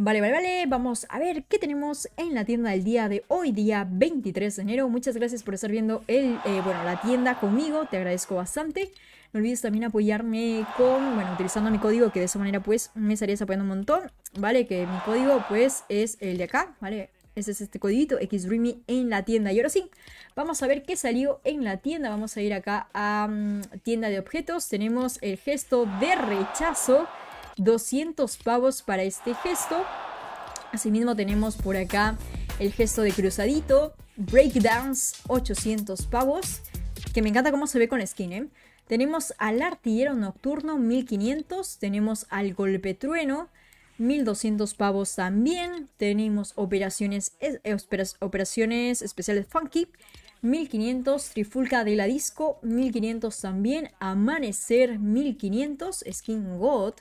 Vale, vale, vale, vamos a ver qué tenemos en la tienda del día de hoy, día 23 de enero. Muchas gracias por estar viendo el, eh, bueno, la tienda conmigo, te agradezco bastante. No olvides también apoyarme con, bueno, utilizando mi código, que de esa manera pues me estarías apoyando un montón, ¿vale? Que mi código pues es el de acá, ¿vale? Ese es este codito XDreamy en la tienda. Y ahora sí, vamos a ver qué salió en la tienda. Vamos a ir acá a mm, tienda de objetos. Tenemos el gesto de rechazo. 200 pavos para este gesto. Asimismo tenemos por acá el gesto de cruzadito, breakdance 800 pavos, que me encanta cómo se ve con skin, ¿eh? Tenemos al artillero nocturno 1500, tenemos al golpe trueno 1200 pavos también, tenemos operaciones, operaciones especiales funky 1500, trifulca de la disco 1500 también, amanecer 1500, skin god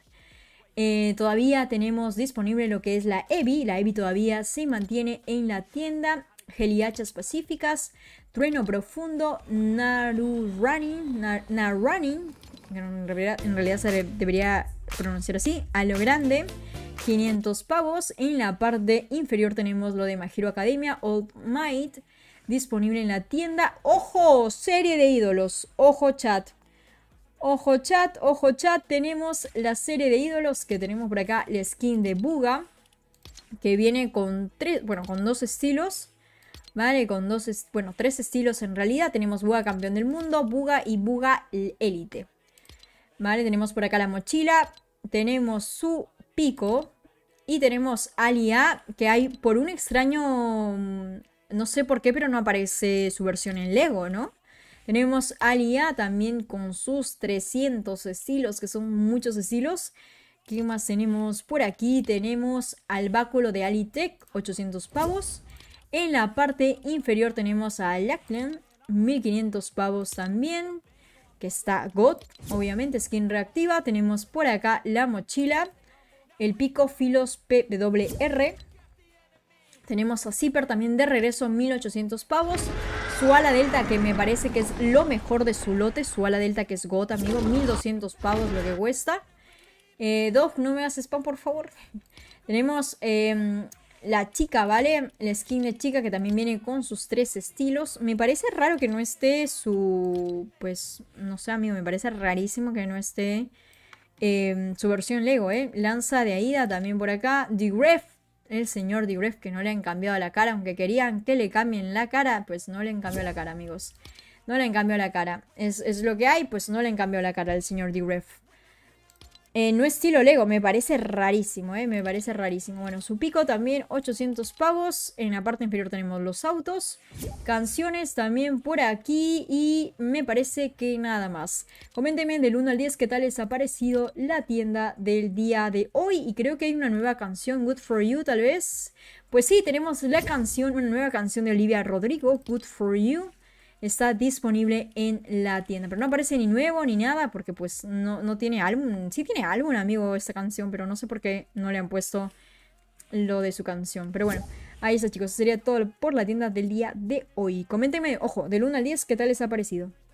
eh, todavía tenemos disponible lo que es la EVI. La EVI todavía se mantiene en la tienda. Geliachas Pacíficas, Trueno Profundo, Naru Running, en realidad, en realidad se debería pronunciar así, a lo grande, 500 pavos. En la parte inferior tenemos lo de Majiro Academia, Old Might, disponible en la tienda. ¡Ojo! Serie de ídolos, ojo chat. Ojo chat, ojo chat, tenemos la serie de ídolos que tenemos por acá, la skin de Buga, que viene con tres, bueno, con dos estilos, ¿vale? Con dos, bueno, tres estilos en realidad. Tenemos Buga campeón del mundo, Buga y Buga élite, ¿vale? Tenemos por acá la mochila, tenemos su pico y tenemos Alia, que hay por un extraño, mm, no sé por qué, pero no aparece su versión en Lego, ¿no? Tenemos Alia también con sus 300 estilos, que son muchos estilos. ¿Qué más tenemos por aquí? Tenemos al báculo de Alitech, 800 pavos. En la parte inferior tenemos a Lackland, 1500 pavos también. Que está God, obviamente, skin reactiva. Tenemos por acá la mochila, el pico Filos PWR. Tenemos a Zipper también de regreso, 1800 pavos. Su ala delta que me parece que es lo mejor de su lote. Su ala delta que es gota, amigo. 1200 pavos lo que cuesta. Eh, no me hagas spam, por favor. Tenemos em, la chica, ¿vale? La skin de chica que también viene con sus tres estilos. Me parece raro que no esté su... Pues, no sé, amigo, me parece rarísimo que no esté em, su versión Lego, ¿eh? Lanza de Aida también por acá. The el señor Ref que no le han cambiado la cara, aunque querían que le cambien la cara, pues no le han cambiado la cara, amigos. No le han cambiado la cara. Es, lo que hay, pues no le han cambiado la cara al señor Ref. Eh, no estilo Lego, me parece rarísimo, eh, me parece rarísimo. Bueno, su pico también, 800 pavos. En la parte inferior tenemos los autos. Canciones también por aquí y me parece que nada más. Coméntenme del 1 al 10 qué tal les ha parecido la tienda del día de hoy. Y creo que hay una nueva canción, Good For You tal vez. Pues sí, tenemos la canción, una nueva canción de Olivia Rodrigo, Good For You está disponible en la tienda. Pero no aparece ni nuevo ni nada porque pues no, no tiene álbum. Sí tiene álbum, amigo, esta canción, pero no sé por qué no le han puesto lo de su canción. Pero bueno, ahí está chicos, sería todo por la tienda del día de hoy. Coméntenme, ojo, de 1 al 10, ¿qué tal les ha parecido?